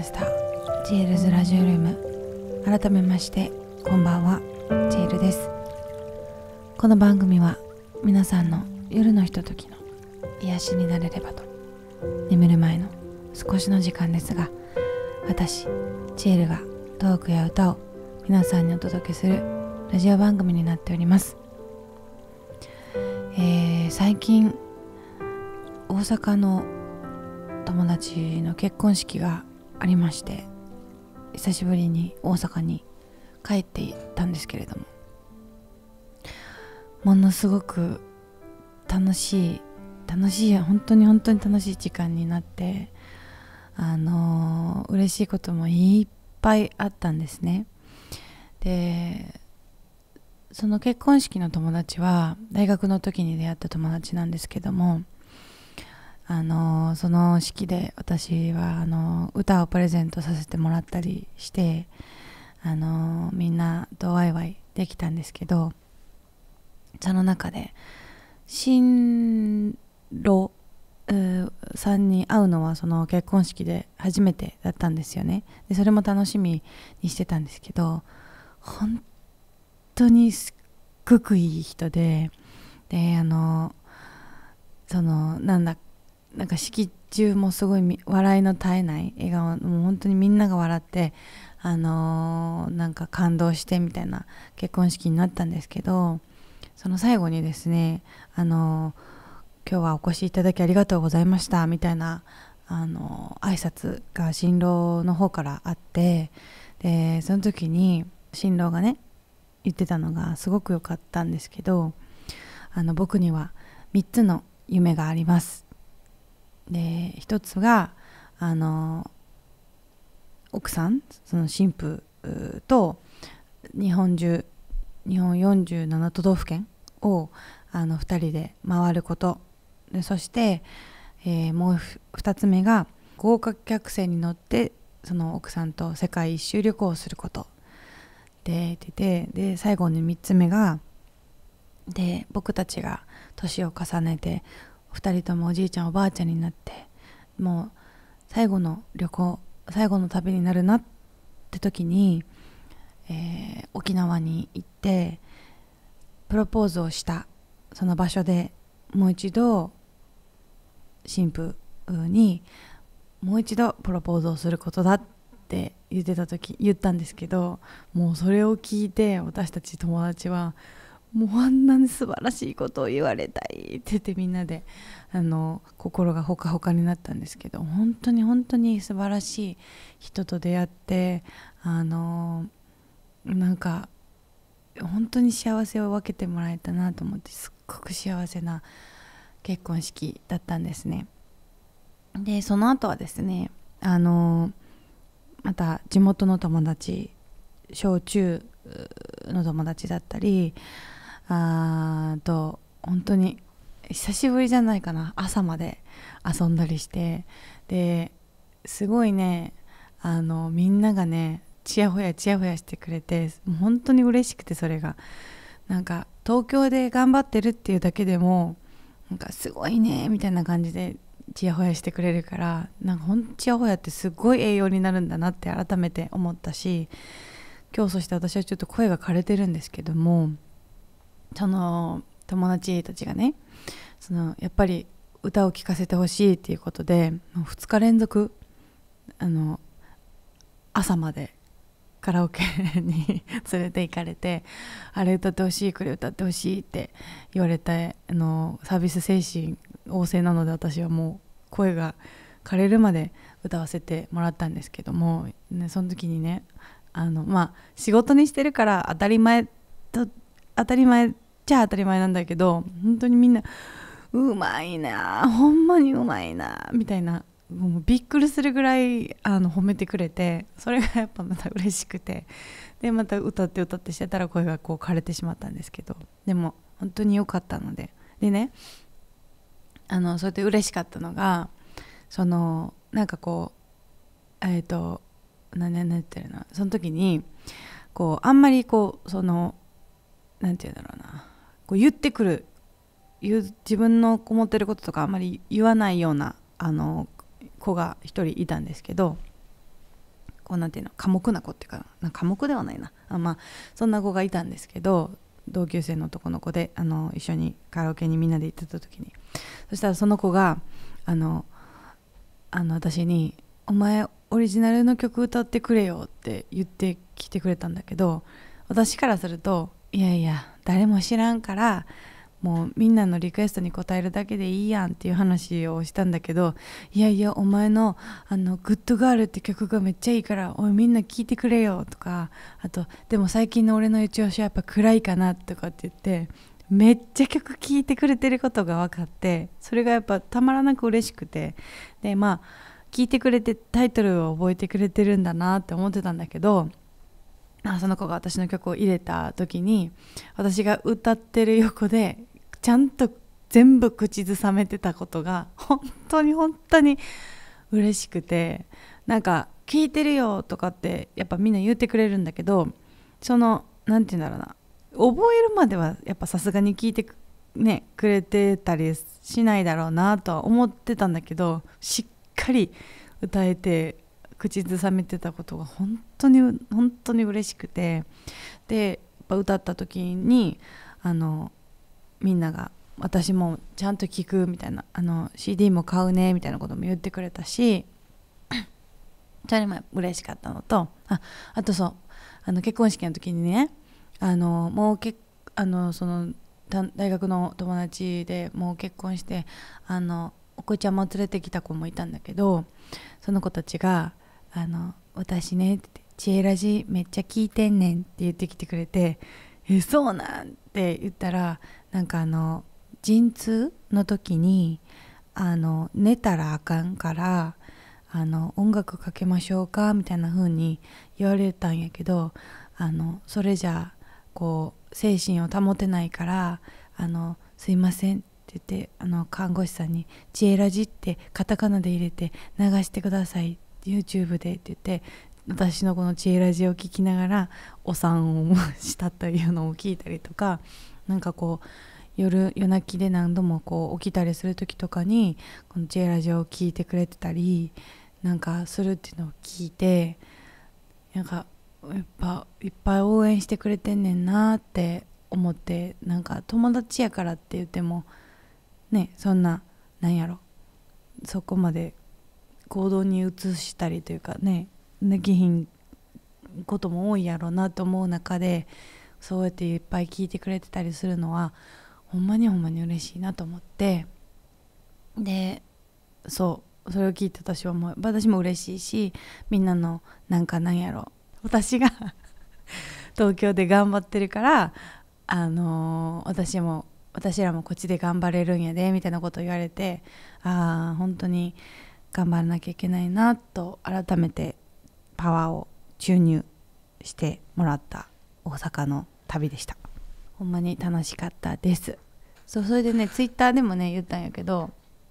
ましたジエルズラジオルーム改めましてこんばんはジエルですこの番組は皆さんの夜のひとときの癒しになれればと眠る前の少しの時間ですが私ジエルがトークや歌を皆さんにお届けするラジオ番組になっておりますえー、最近大阪の友達の結婚式がありまして久しぶりに大阪に帰っていたんですけれどもものすごく楽しい楽しい本当に本当に楽しい時間になってあのー、嬉しいこともいっぱいあったんですねでその結婚式の友達は大学の時に出会った友達なんですけどもあのその式で私はあの歌をプレゼントさせてもらったりしてあのみんなとワイワイできたんですけどその中で新郎さんに会うのはその結婚式で初めてだったんですよねでそれも楽しみにしてたんですけど本当にすっごくいい人でであのそのなんだなんか式中もすごい笑いの絶えない笑顔もう本当にみんなが笑ってあのー、なんか感動してみたいな結婚式になったんですけどその最後にですねあのー、今日はお越しいただきありがとうございましたみたいなあのー、挨拶が新郎の方からあってでその時に新郎がね言ってたのがすごく良かったんですけどあの僕には3つの夢がありますで一つがあの奥さんその神父と日本中日本47都道府県をあの2人で回ることでそして、えー、もう2つ目が豪華客船に乗ってその奥さんと世界一周旅行をすることででで最後に3つ目がで僕たちが年を重ねて2人ともおじいちゃんおばあちゃんになってもう最後の旅行最後の旅になるなって時に、えー、沖縄に行ってプロポーズをしたその場所でもう一度新婦にもう一度プロポーズをすることだって言ってた時言ったんですけどもうそれを聞いて私たち友達はもうあんなに素晴らしいことを言われたいって言ってみんなであの心がほかほかになったんですけど本当に本当に素晴らしい人と出会ってあのなんか本当に幸せを分けてもらえたなと思ってすっごく幸せな結婚式だったんですねでその後はですねあのまた地元の友達小中の友達だったりあーと本当に久しぶりじゃないかな朝まで遊んだりしてですごいねあのみんながねちやほやちやほやしてくれてもう本当に嬉しくてそれがなんか東京で頑張ってるっていうだけでもなんかすごいねみたいな感じでちやほやしてくれるからなんかほんとちやほやってすごい栄養になるんだなって改めて思ったし今日そして私はちょっと声が枯れてるんですけどもその友達たちがねそのやっぱり歌を聴かせてほしいっていうことで2日連続あの朝までカラオケに 連れて行かれてあれ歌ってほしいこれ歌ってほしいって言われてあのサービス精神旺盛なので私はもう声が枯れるまで歌わせてもらったんですけども、ね、その時にねあのまあ仕事にしてるから当たり前と当たり前っちゃ当たり前なんだけど本当にみんなうまいなほんまにうまいなみたいなもうびっくりするぐらいあの褒めてくれてそれがやっぱまた嬉しくてでまた歌って歌ってしてたら声がこう枯れてしまったんですけどでも本当に良かったのででねあのそれで嬉しかったのがそのなんかこうえっ、ー、と何言ってるのその時にこうあんまりこうその何て言うんだろうなこう言ってくる自分の思ってることとかあんまり言わないようなあの子が1人いたんですけどこうなんていうの寡黙な子っていうかな寡黙ではないなあまあそんな子がいたんですけど同級生の男の子であの一緒にカラオケにみんなで行ってた時にそしたらその子があのあの私に「お前オリジナルの曲歌ってくれよ」って言ってきてくれたんだけど私からするといやいや誰も知らんからもうみんなのリクエストに応えるだけでいいやんっていう話をしたんだけどいやいやお前の「あのグッドガール」って曲がめっちゃいいからおいみんな聴いてくれよとかあとでも最近の俺の一押しはやっぱ暗いかなとかって言ってめっちゃ曲聴いてくれてることが分かってそれがやっぱたまらなく嬉しくてでまあ聴いてくれてタイトルを覚えてくれてるんだなって思ってたんだけどその子が私の曲を入れた時に私が歌ってる横でちゃんと全部口ずさめてたことが本当に本当に嬉しくてなんか「聞いてるよ」とかってやっぱみんな言ってくれるんだけどその何て言うんだろうな覚えるまではやっぱさすがに聞いてく,、ね、くれてたりしないだろうなとは思ってたんだけどしっかり歌えて口ずさめてたことが本当に本当に嬉しくてで歌った時にあのみんなが「私もちゃんと聴く」みたいなあの「CD も買うね」みたいなことも言ってくれたし それも嬉しかったのとああとそうあの結婚式の時にねあのもうけあのその大学の友達でもう結婚してあのお子ちゃんも連れてきた子もいたんだけどその子たちがあの私ねって「知恵ラジめっちゃ聞いてんねん」って言ってきてくれて「えそうなん?」って言ったらなんかあの陣痛の時にあの寝たらあかんからあの音楽かけましょうかみたいな風に言われたんやけどあのそれじゃこう精神を保てないから「あのすいません」って言ってあの看護師さんに「知恵ラジ」ってカタカナで入れて流してくださいって。YouTube でって言って私のこの知恵ラジオを聞きながらお産をしたというのを聞いたりとかなんかこう夜夜泣きで何度もこう起きたりする時とかにこの知恵ラジオを聞いてくれてたりなんかするっていうのを聞いてなんかやっぱいっぱい応援してくれてんねんなって思ってなんか友達やからって言ってもねそんななんやろそこまで行動に移したりというかねできひんことも多いやろうなと思う中でそうやっていっぱい聞いてくれてたりするのはほんまにほんまに嬉しいなと思ってでそうそれを聞いて私はもう私も嬉しいしみんなのなんかなんやろ私が 東京で頑張ってるからあのー、私も私らもこっちで頑張れるんやでみたいなことを言われてああ本当に。頑張らなきゃいけないなと改めてパワーを注入してもらった大阪の旅でしたほんまに楽しかったですそうそれでねツイッターでもね言ったんやけど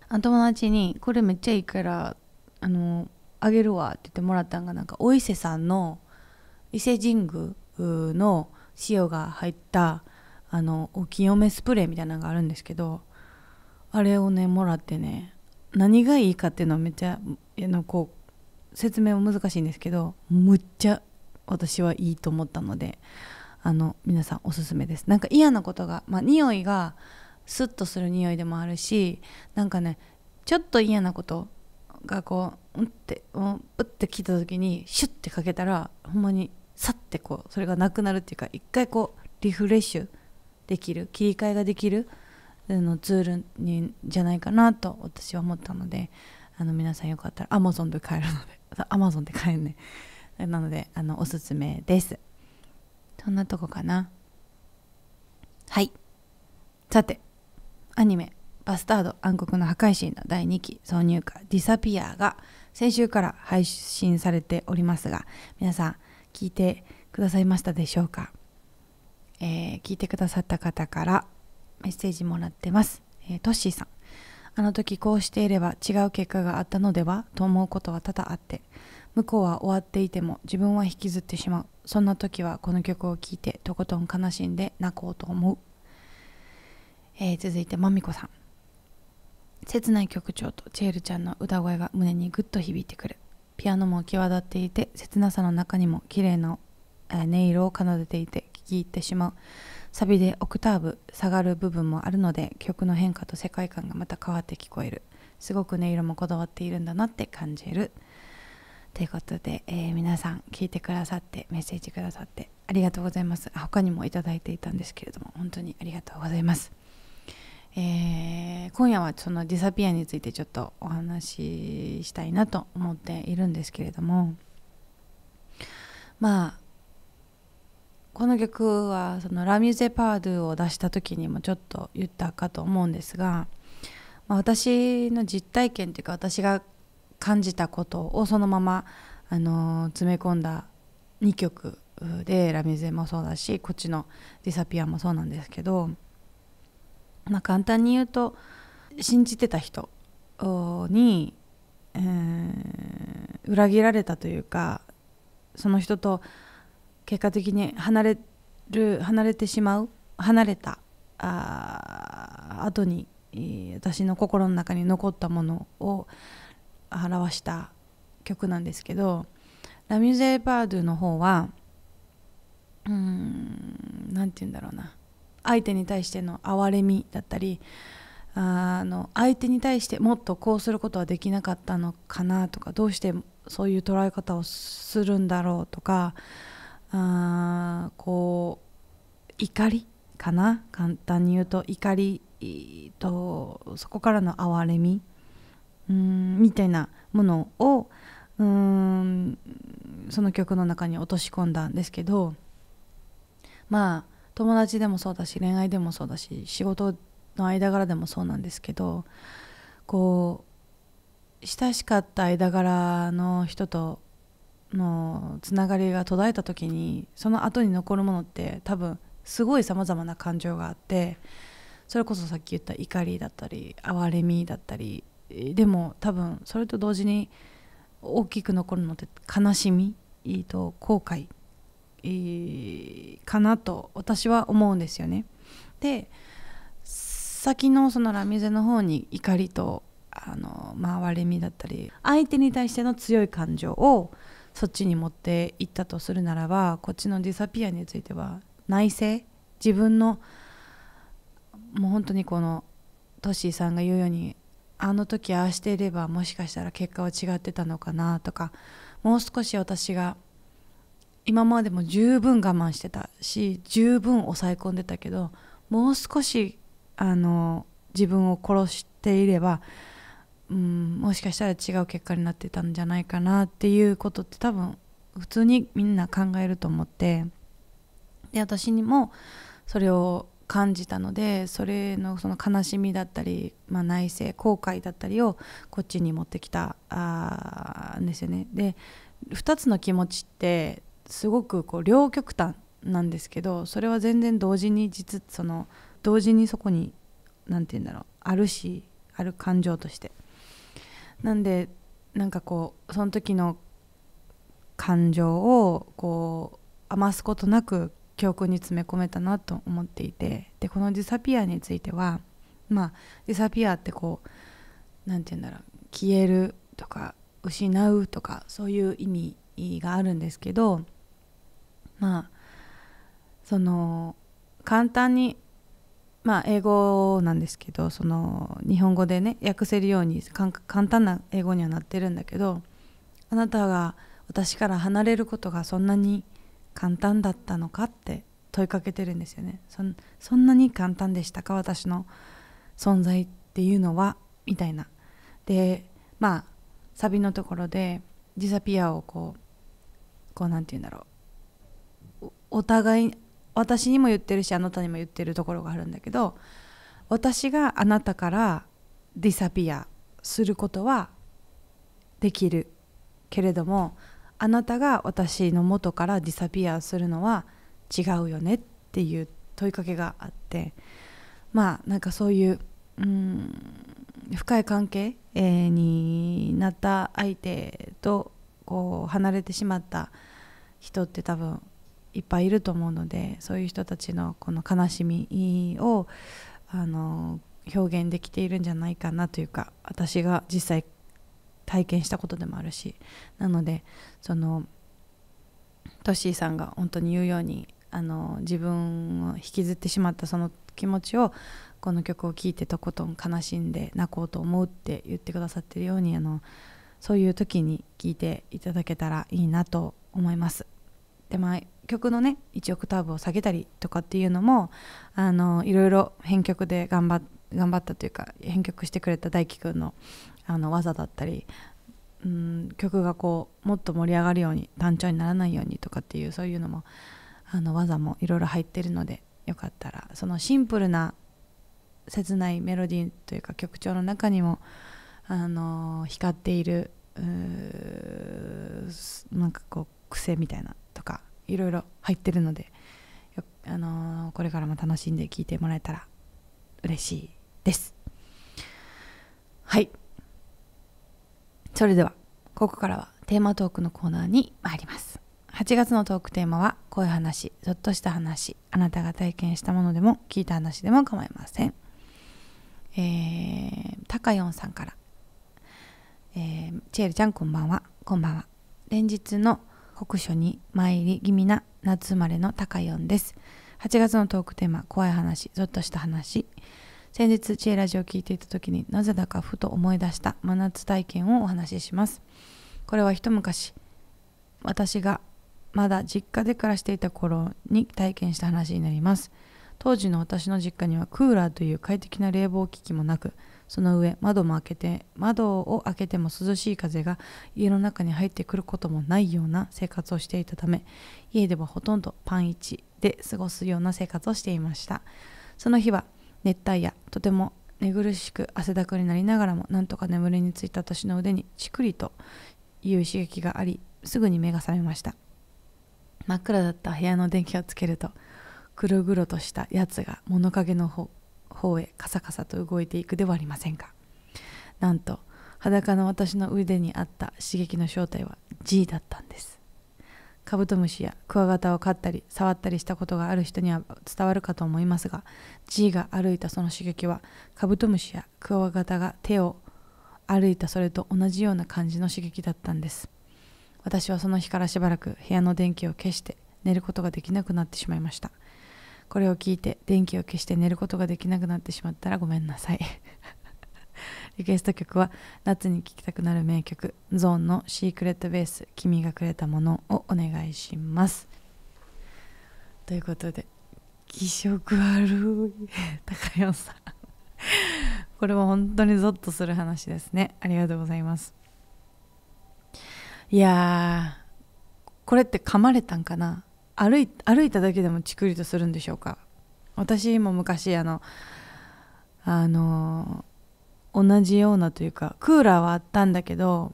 あ友達に「これめっちゃいいからあのあげるわ」って言ってもらったんがなんかお伊勢さんの伊勢神宮の塩が入ったあのお清めスプレーみたいなのがあるんですけどあれをねもらってね何がいいかっていうのはめっちゃのこう説明も難しいんですけどむっちゃ私はいいと思ったのであの皆さんおすすめですなんか嫌なことがまあ匂いがスッとする匂いでもあるしなんかねちょっと嫌なことがこううんってうんぶって来た時にシュッてかけたらほんまにさってこうそれがなくなるっていうか一回こうリフレッシュできる切り替えができるのツールにじゃないかなと私は思ったのであの皆さんよかったら Amazon で買えるので Amazon で買えるねなのであのおすすめですそんなとこかなはいさてアニメ「バスタード暗黒の破壊神」の第2期挿入歌「ディサピア」が先週から配信されておりますが皆さん聞いてくださいましたでしょうか、えー、聞いてくださった方からメッセージもらってます、えー、トッシーさんあの時こうしていれば違う結果があったのではと思うことは多々あって向こうは終わっていても自分は引きずってしまうそんな時はこの曲を聴いてとことん悲しんで泣こうと思う、えー、続いてまみこさん切ない曲調とチールちゃんの歌声が胸にぐっと響いてくるピアノも際立っていて切なさの中にも綺麗な音色を奏でていて聴き入ってしまうサビでオクターブ下がる部分もあるので曲の変化と世界観がまた変わって聞こえるすごく音色もこだわっているんだなって感じるということで、えー、皆さん聞いてくださってメッセージくださってありがとうございます他にも頂いていたんですけれども本当にありがとうございますえー、今夜はそのディサピアについてちょっとお話ししたいなと思っているんですけれどもまあこの曲はそのラ・ミュゼ・パードゥを出した時にもちょっと言ったかと思うんですが、まあ、私の実体験というか私が感じたことをそのままあの詰め込んだ2曲で「ラ・ミゼ」もそうだしこっちの「ディサピア」もそうなんですけど、まあ、簡単に言うと信じてた人に、えー、裏切られたというかその人と結果的に離れる離れてしまう離れたあ後に私の心の中に残ったものを表した曲なんですけど「ラ・ミュゼ・バードゥ」の方はうん何て言うんだろうな相手に対しての哀れみだったりあの相手に対してもっとこうすることはできなかったのかなとかどうしてそういう捉え方をするんだろうとかあこう怒りかな簡単に言うと怒りとそこからの憐れみうんみたいなものをうんその曲の中に落とし込んだんですけどまあ友達でもそうだし恋愛でもそうだし仕事の間柄でもそうなんですけどこう親しかった間柄の人とのつながりが途絶えた時にその後に残るものって多分すごいさまざまな感情があってそれこそさっき言った怒りだったり哀れみだったりでも多分それと同時に大きく残るのって悲しみと後悔かなと私は思うんですよね。で先のそのラミゼの方に怒りとあの、まあ、哀れみだったり相手に対しての強い感情をそっちに持っていったとするならばこっちのディサピアについては内政自分のもう本当にこのトッシーさんが言うようにあの時ああしていればもしかしたら結果は違ってたのかなとかもう少し私が今までも十分我慢してたし十分抑え込んでたけどもう少しあの自分を殺していればうん、もしかしたら違う結果になってたんじゃないかなっていうことって多分普通にみんな考えると思ってで私にもそれを感じたのでそれのその悲しみだったり、まあ、内政後悔だったりをこっちに持ってきたあんですよね。で2つの気持ちってすごくこう両極端なんですけどそれは全然同時に実その同時にそこに何て言うんだろうあるしある感情として。なんでなんかこうその時の感情をこう余すことなく教訓に詰め込めたなと思っていてでこの「ディサピア」についてはまあディサピアってこう何て言うんだろう消えるとか失うとかそういう意味があるんですけどまあその簡単にまあ、英語なんですけどその日本語でね訳せるように簡単な英語にはなってるんだけどあなたが私から離れることがそんなに簡単だったのかって問いかけてるんですよねそんなに簡単でしたか私の存在っていうのはみたいなでまあサビのところで「ディザピア」をこうこう何て言うんだろうお互い私にも言ってるしあなたにも言ってるところがあるんだけど私があなたからディサピアすることはできるけれどもあなたが私の元からディサピアするのは違うよねっていう問いかけがあってまあなんかそういううん深い関係、になった相手とこう離れてしまった人って多分いっぱいいると思うのでそういう人たちのこの悲しみをあの表現できているんじゃないかなというか私が実際体験したことでもあるしなのでそのトッシーさんが本当に言うようにあの自分を引きずってしまったその気持ちをこの曲を聴いてとことん悲しんで泣こうと思うって言ってくださってるようにあのそういう時に聴いていただけたらいいなと思います。で、まあ曲のね1オクターブを下げたりとかっていうのもあのいろいろ編曲で頑張頑張ったというか編曲してくれた大樹くんのあの技だったり、うん、曲がこうもっと盛り上がるように単調にならないようにとかっていうそういうのもあの技もいろいろ入ってるのでよかったらそのシンプルな切ないメロディーというか曲調の中にも、あの光っているなんかこう癖みたいないろいろ入ってるので、あのー、これからも楽しんで聴いてもらえたら嬉しいですはいそれではここからはテーマトークのコーナーに参ります8月のトークテーマは「こういう話」「ぞっとした話」「あなたが体験したものでも聞いた話でも構いません」えー、タカヨンさんから、えー、チエルちゃんこんばんはこんばんは連日の酷暑に参り気味な夏生まれの高四です8月のトークテーマ怖い話ゾッとした話先日知恵ラジオを聞いていた時になぜだかふと思い出した真夏体験をお話ししますこれは一昔私がまだ実家で暮らしていた頃に体験した話になります当時の私の実家にはクーラーという快適な冷房機器もなくその上窓も開けて窓を開けても涼しい風が家の中に入ってくることもないような生活をしていたため家ではほとんどパン1で過ごすような生活をしていましたその日は熱帯夜とても寝苦しく汗だくになりながらもなんとか眠りについた私の腕にチくりという刺激がありすぐに目が覚めました真っ暗だった部屋の電気をつけると黒々としたやつが物陰の方へカサカサと動いていくではありませんかなんと裸の私の腕にあった刺激の正体は G だったんですカブトムシやクワガタを飼ったり触ったりしたことがある人には伝わるかと思いますが G が歩いたその刺激はカブトムシやクワガタが手を歩いたそれと同じような感じの刺激だったんです私はその日からしばらく部屋の電気を消して寝ることができなくなってしまいましたこれを聞いて電気を消して寝ることができなくなってしまったらごめんなさい リクエスト曲は夏に聴きたくなる名曲ゾーンのシークレットベース君がくれたものをお願いしますということで気色悪い 高山さんこれは本当にゾッとする話ですねありがとうございますいやこれって噛まれたんかな歩い歩いただけでもチクリとするんでしょうか私も昔あのあの同じようなというかクーラーはあったんだけど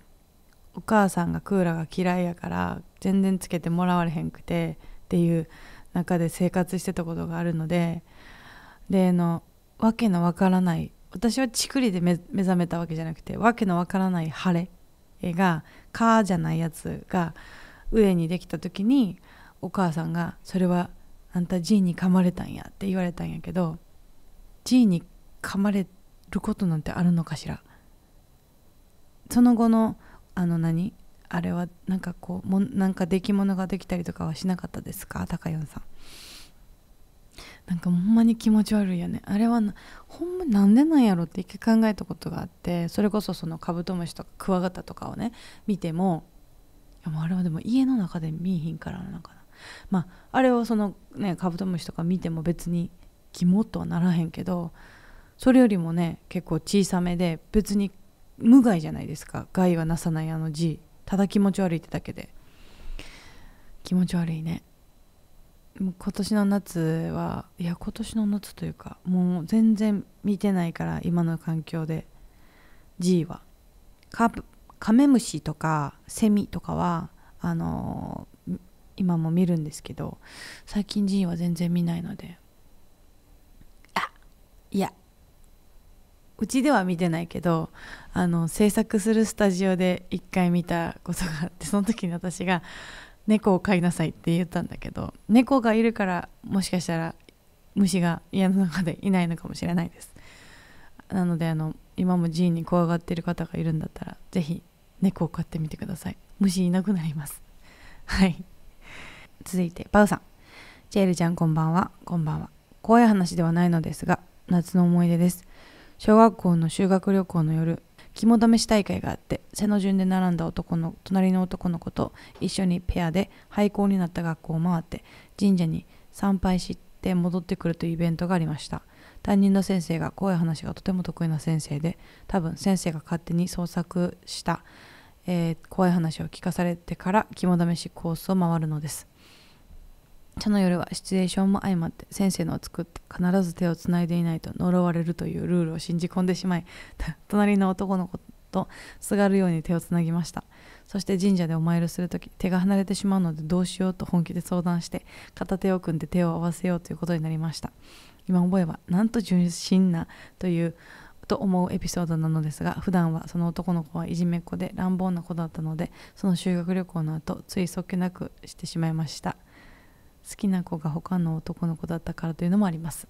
お母さんがクーラーが嫌いやから全然つけてもらわれへんくてっていう中で生活してたことがあるのででのわけのわからない私はちくりで目覚めたわけじゃなくてわけのわからない晴れが「か」じゃないやつが上にできた時にお母さんが「それはあんたジーに噛まれたんや」って言われたんやけどジーに噛まれることなんてあるのかしらその後のあの何あれはなんかこうもなんか出来物ができたりとかはしなかったですか高ンさんなんかほんまに気持ち悪いよねあれはほんまなんでなんやろって一回考えたことがあってそれこそそのカブトムシとかクワガタとかをね見てもいやもうあれはでも家の中で見えひんからなんかなまあ、あれをその、ね、カブトムシとか見ても別に肝とはならへんけどそれよりもね結構小さめで別に無害じゃないですか害はなさないあの字ただ気持ち悪いってだけで気持ち悪いね今年の夏はいや今年の夏というかもう全然見てないから今の環境で G はカカメムシとかセミとかはあの今も見るんですけど最近寺院は全然見ないのであいやうちでは見てないけどあの制作するスタジオで一回見たことがあってその時に私が「猫を飼いなさい」って言ったんだけど猫がいるからもしかしたら虫が家の中でいないのかもしれないですなのであの今も寺院に怖がってる方がいるんだったら是非猫を飼ってみてください虫いなくなりますはい続いてパウさんジェールちゃんこんばんはこんばんは怖い話ではないのですが夏の思い出です小学校の修学旅行の夜肝試し大会があって背の順で並んだ男の隣の男の子と一緒にペアで廃校になった学校を回って神社に参拝して戻ってくるというイベントがありました担任の先生が怖い話がとても得意な先生で多分先生が勝手に創作した、えー、怖い話を聞かされてから肝試しコースを回るのです茶の夜はシチュエーションも相まって先生の作って必ず手をつないでいないと呪われるというルールを信じ込んでしまい隣の男の子とすがるように手をつなぎましたそして神社でお参りする時手が離れてしまうのでどうしようと本気で相談して片手を組んで手を合わせようということになりました今思えばなんと純真なというと思うエピソードなのですが普段はその男の子はいじめっ子で乱暴な子だったのでその修学旅行の後ついそっけなくしてしまいました好きな子が他の男の子だったからというのもあります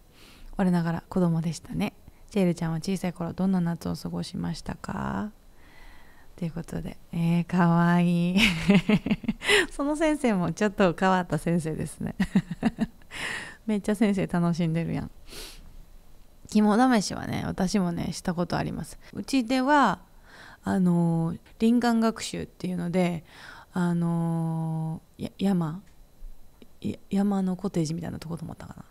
我ながら子供でしたねジェイルちゃんは小さい頃どんな夏を過ごしましたかということでえー、かわいい その先生もちょっと変わった先生ですね めっちゃ先生楽しんでるやん肝試しはね私もねしたことありますうちではあの林間学習っていうのであの山山のコテージみたいなとこと思ったかな、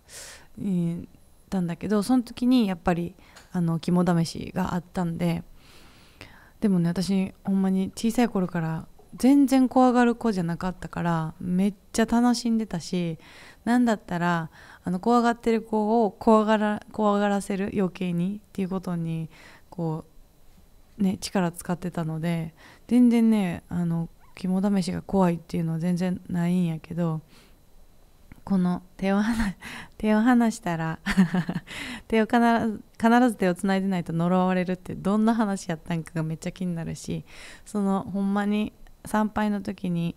えー、たんだけどその時にやっぱりあの肝試しがあったんででもね私ほんまに小さい頃から全然怖がる子じゃなかったからめっちゃ楽しんでたし何だったらあの怖がってる子を怖がら怖がらせる余計にっていうことにこうね力使ってたので全然ねあの肝試しが怖いっていうのは全然ないんやけどこの手を離 手を離したら 手を必ず必ず手をつないでないと呪われるってどんな話やったんかがめっちゃ気になるしそのほんまに参拝の時に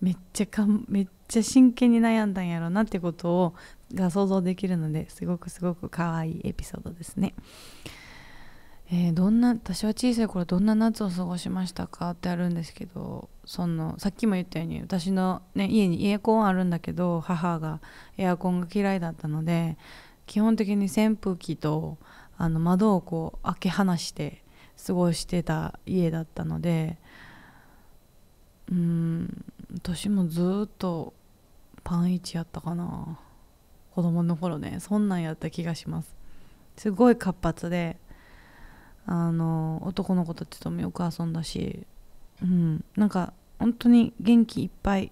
めっちゃかめっちゃ真剣に悩んだんやろうなってことをが想像できるのですごくすごく可愛いエピソードですね。えー、どんな私は小さい頃どんな夏を過ごしましたかってあるんですけどそのさっきも言ったように私の、ね、家にエアコンあるんだけど母がエアコンが嫌いだったので基本的に扇風機とあの窓をこう開け放して過ごしてた家だったのでうん私もずっとパン1やったかな子供の頃ねそんなんやった気がしますすごい活発であの男の子たちともよく遊んだしうん、なんか本当に元気いっぱい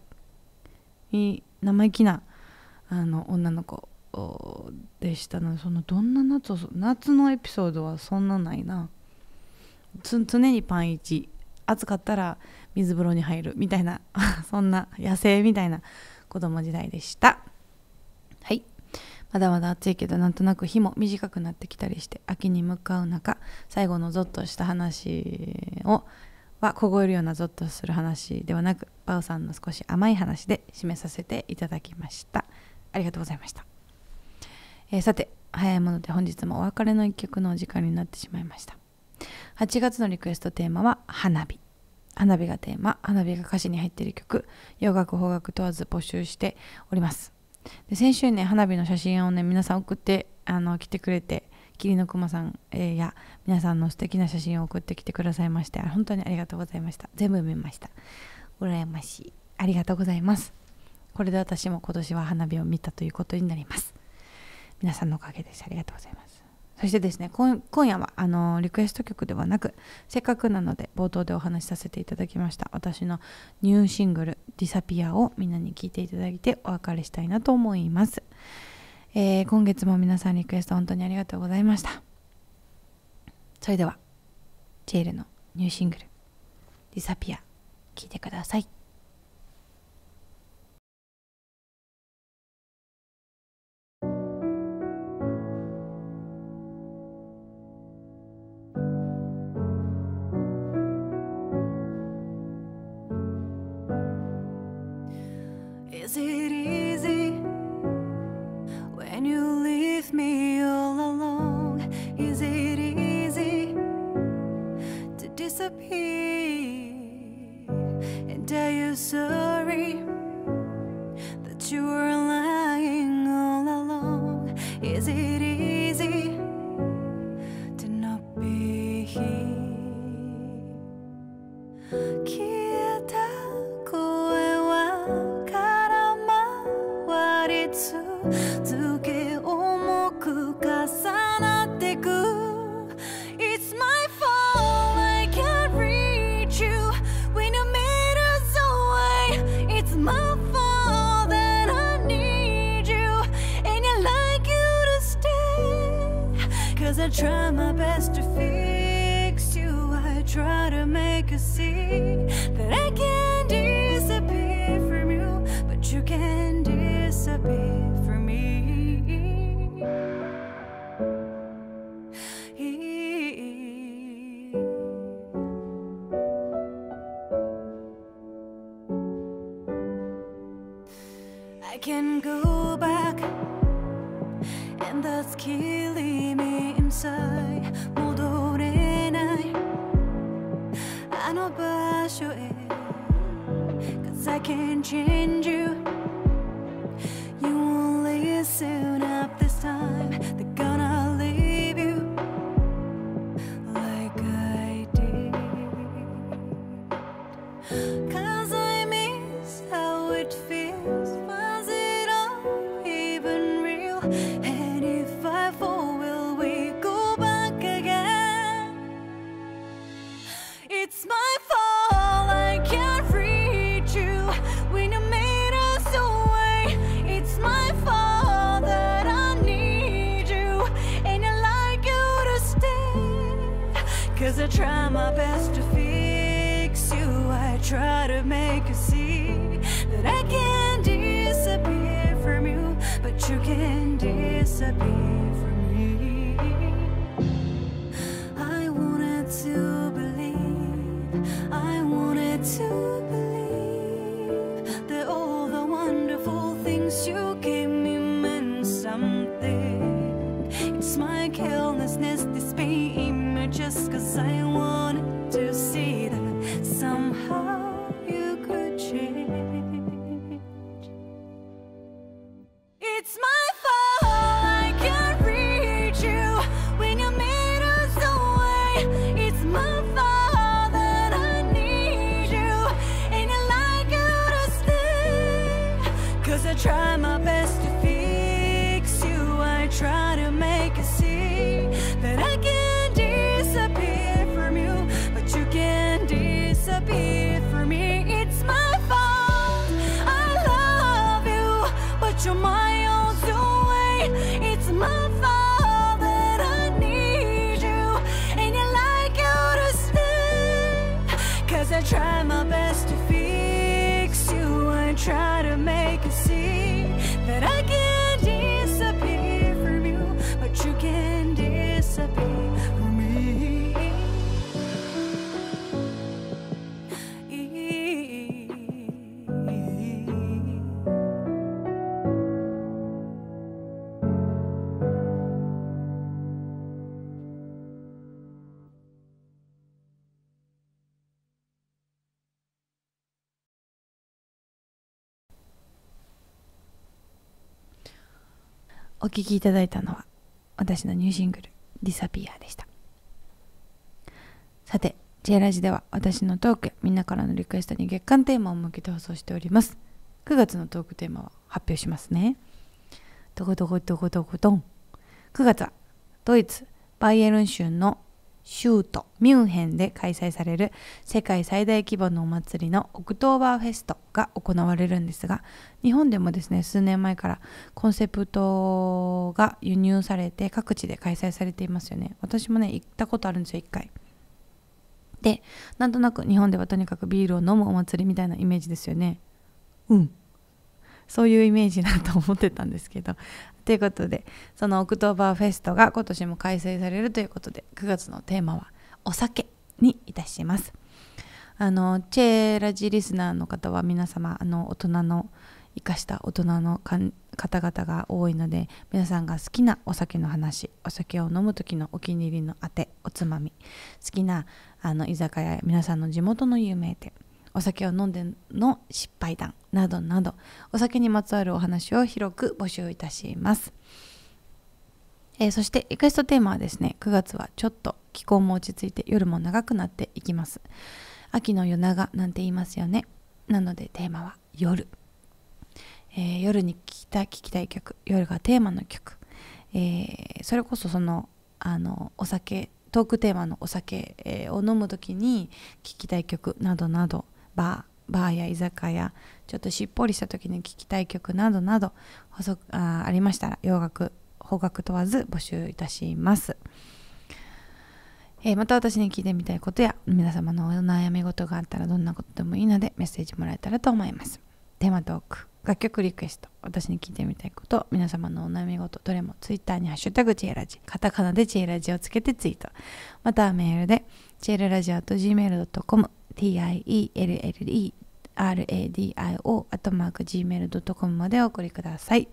生意気なあの女の子でしたのでそのどんな夏を夏のエピソードはそんなないな常にパン1暑かったら水風呂に入るみたいな そんな野生みたいな子供時代でしたはいまだまだ暑いけどなんとなく日も短くなってきたりして秋に向かう中最後のゾッとした話をは凍えるようなゾッとする話ではなくバオさんの少し甘い話で締めさせていただきましたありがとうございました、えー、さて早いもので本日もお別れの一曲のお時間になってしまいました8月のリクエストテーマは花火花火がテーマ花火が歌詞に入っている曲洋楽邦楽問わず募集しておりますで先週ね花火の写真をね皆さん送ってあの来てくれて霧のくまさん、えー、や皆さんの素敵な写真を送ってきてくださいまして本当にありがとうございました全部見ました羨ましいありがとうございますこれで私も今年は花火を見たということになります皆さんのおかげですありがとうございますそしてですね今夜はあのリクエスト曲ではなくせっかくなので冒頭でお話しさせていただきました私のニューシングル「ディサピアをみんなに聴いていただいてお別れしたいなと思いますえー、今月も皆さんリクエスト本当にありがとうございましたそれではジェイルのニューシングル「ディサピア」聴いてください「with me all along? Is it easy to disappear? And are you sorry? recipe. I try my best to fix you I try to make you see That I can disappear from you But you can disappear from me I wanted to cause I お聴きいただいたのは私のニューシングル「ディサピア」でしたさて J ラジでは私のトークみんなからのリクエストに月間テーマを向けて放送しております9月のトークテーマを発表しますねトコトコトコトコトン9月はドイツバイエルン州のシュートミュンヘンで開催される世界最大規模のお祭りのオクトーバーフェストが行われるんですが日本でもですね数年前からコンセプトが輸入されて各地で開催されていますよね私もね行ったことあるんですよ1回でなんとなく日本ではとにかくビールを飲むお祭りみたいなイメージですよねうんそういうイメージだと思ってたんですけどということでそのオクトーバーフェストが今年も開催されるということで9月のテーマは「お酒」にいたします。あのチェラジリスナーの方は皆様あの大人の生かした大人の方々が多いので皆さんが好きなお酒の話お酒を飲む時のお気に入りのあておつまみ好きなあの居酒屋皆さんの地元の有名店お酒を飲んでの失敗談などなどお酒にまつわるお話を広く募集いたします。えー、そしてリクエストテーマはですね9月はちょっと気候も落ち着いて夜も長くなっていきます秋の夜長なんて言いますよねなのでテーマは夜、えー、夜に聴きたい聴きたい曲夜がテーマの曲、えー、それこそそのあのお酒トークテーマのお酒を飲む時に聴きたい曲などなどバーバーや居酒屋ちょっとしっぽりした時に聴きたい曲などなどあありましたら洋楽方角問わず募集いたします。えー、また私に聞いてみたいことや皆様のお悩み事があったらどんなことでもいいのでメッセージもらえたらと思います。テーマトーク、楽曲リクエスト、私に聞いてみたいこと、皆様のお悩み事、どれも Twitter にハッシュタグチエラジ、カタカナでチエラジをつけてツイート。またメールで、チエララジアと .gmail.com、tielleradio gmail.com までお送りください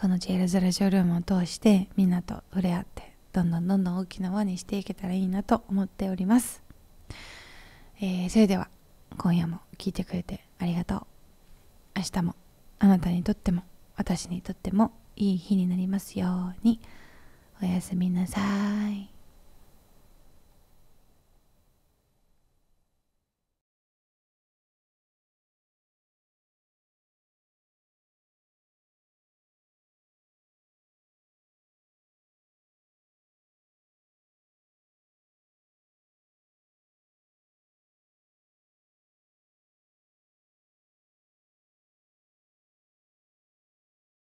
この JL0 ラジールームを通してみんなと触れ合ってどんどんどんどん大きな輪にしていけたらいいなと思っております、えー、それでは今夜も聞いてくれてありがとう明日もあなたにとっても私にとってもいい日になりますようにおやすみなさい。